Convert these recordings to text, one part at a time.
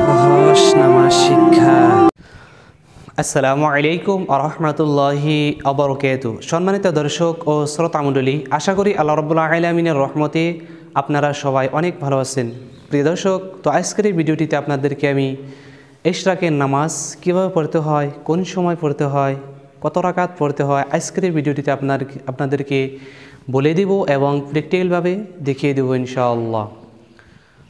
শিক্ষা আসসালামু আলাইকুম আরহামতুল্লাহি অবরকেত সম্মানিত দর্শক ও শ্রোতামণ্ডলী আশা করি আল্লাহ রবুল্লাহ আলমিনের রহমতে আপনারা সবাই অনেক ভালো আছেন প্রিয় দর্শক তো আজকের এই ভিডিওটিতে আপনাদেরকে আমি ইশরাকের নামাজ কিভাবে পড়তে হয় কোন সময় পড়তে হয় কত রাকাত পড়তে হয় আজকের এই ভিডিওটিতে আপনার আপনাদেরকে বলে দেব এবং প্র্যাকটিক্যালভাবে দেখিয়ে দেবো ইনশাআল্লাহ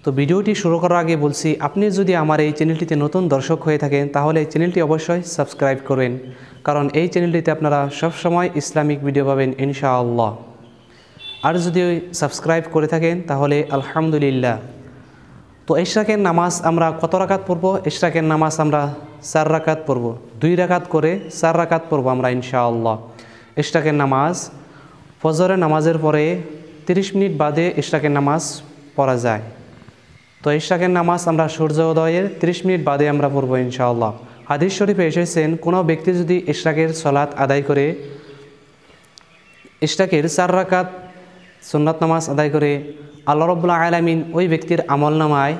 তো ভিডিওটি শুরু করার আগে বলছি আপনি যদি আমার এই চ্যানেলটিতে নতুন দর্শক হয়ে থাকেন তাহলে এই চ্যানেলটি অবশ্যই সাবস্ক্রাইব করেন কারণ এই চ্যানেলটিতে আপনারা সবসময় ইসলামিক ভিডিও পাবেন ইনশাআল্লাহ আর যদি সাবস্ক্রাইব করে থাকেন তাহলে আলহামদুলিল্লাহ তো ইশরাকের নামাজ আমরা কত রাকাত পড়ব ইশরাকের নামাজ আমরা চার রাকাত পড়ব দুই রাকাত করে চার রাকাত পড়ব আমরা ইনশাআল্লাহ ইশরাকের নামাজ ফজরের নামাজের পরে 30 মিনিট বাদে ইশরাকের নামাজ পড়া যায় তো ইশরাকের নামাজ আমরা সূর্যোদয়ের 30 মিনিট বাদে আমরা পড়ব ইনশাআল্লাহ হাদিস শরীফে এসেছেন কোনো ব্যক্তি যদি ইশরাকের সলাৎ আদায় করে ইশরাকের চার রাকাত সুন্নাত নামাজ আদায় করে আল্লাহ রব্লা আলামিন ওই ব্যক্তির আমল নামায়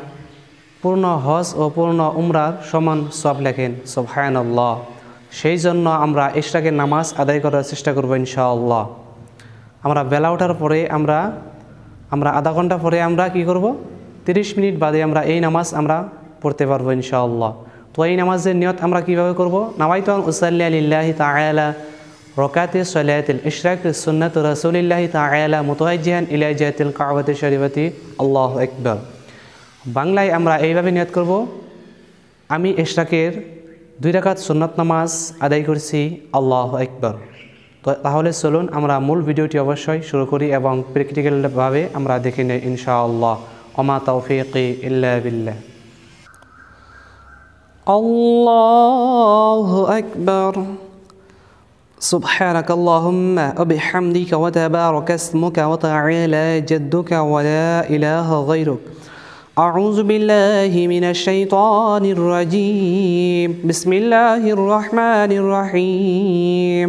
পূর্ণ হজ ও পূর্ণ উমরার সমান সব লেখেন সোহায়ন সেই জন্য আমরা ইশরাকের নামাজ আদায় করার চেষ্টা করবো ইনশাআল্লাহ আমরা বেলা ওঠার পরে আমরা আমরা আধা ঘন্টা পরে আমরা কি করব তিরিশ মিনিট বাদে আমরা এই নামাজ আমরা পড়তে পারবো ইনশাআল্লাহ তো এই নামাজের নিয়ত আমরা কীভাবে করব নামাই তো উসাল্লি আলিল্লাহি তাআলা রকাতে সলায়াতিল ইশরাক সুন্নত রাসূলিল্লাহি তাআলা মুতাওয়াজ্জিহান ইলা জাতিল কাবাতে শরীফাতি আল্লাহ আকবার বাংলায় আমরা এইভাবে নিয়ত করব আমি ইশরাকের দুই রাকাত সুন্নত নামাজ আদায় করছি আল্লাহ একবার তো তাহলে চলুন আমরা মূল ভিডিওটি অবশ্যই শুরু করি এবং প্র্যাকটিক্যালভাবে আমরা দেখে নিই ইনশাআল্লাহ ওমা তৌফিকি ইল্লা বিল্লাহ الله أكبر سبحانك اللهم وبحمدك وتبارك اسمك وتعالى جدك ولا إله غيرك أعوذ بالله من الشيطان الرجيم بسم الله الرحمن الرحيم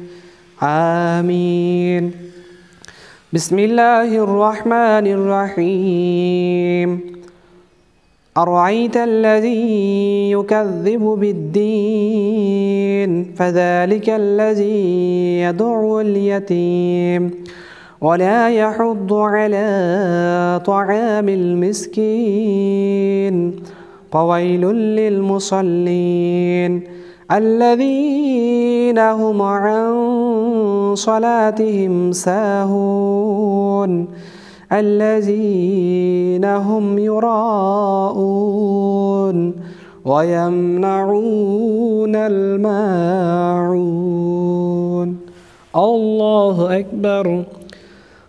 آمين بسم الله الرحمن الرحيم أرأيت الذي يكذب بالدين فذلك الذي يدعو اليتيم ولا يحض على طعام المسكين فويل للمصلين الذين هم عن صلاتهم ساهون الذين هم يراءون ويمنعون الماعون الله أكبر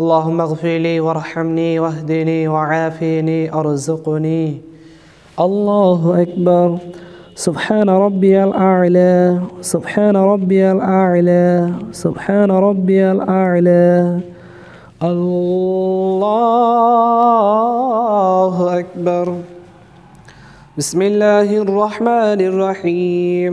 اللهم اغفر لي وارحمني واهدني وعافيني ارزقني الله اكبر سبحان ربي الاعلى سبحان ربي الاعلى سبحان ربي الاعلى الله اكبر بسم الله الرحمن الرحيم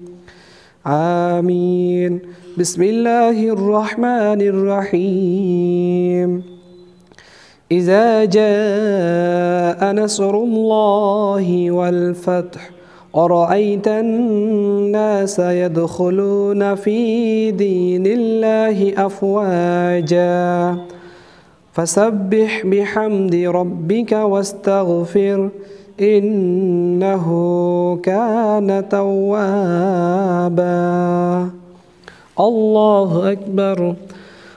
آمين بسم الله الرحمن الرحيم إذا جاء نصر الله والفتح ورأيت الناس يدخلون في دين الله أفواجا فسبح بحمد ربك واستغفر إنه كان توابا الله أكبر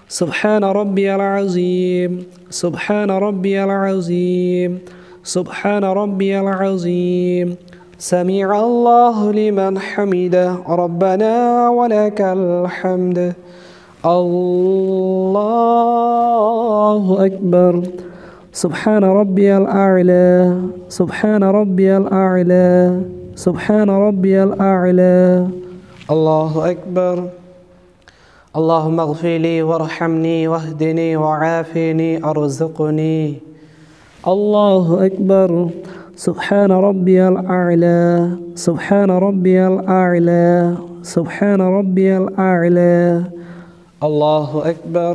سبحان ربي العظيم سبحان ربي العظيم سبحان ربي العظيم سمع الله لمن حمده ربنا ولك الحمد الله أكبر سبحان ربي الأعلى سبحان ربي الأعلى سبحان ربي الأعلى الله أكبر اللهم اغفر لي وارحمني واهدني وعافني أرزقني الله أكبر سبحان ربي الأعلى سبحان ربي الأعلى سبحان ربي الأعلى الله أكبر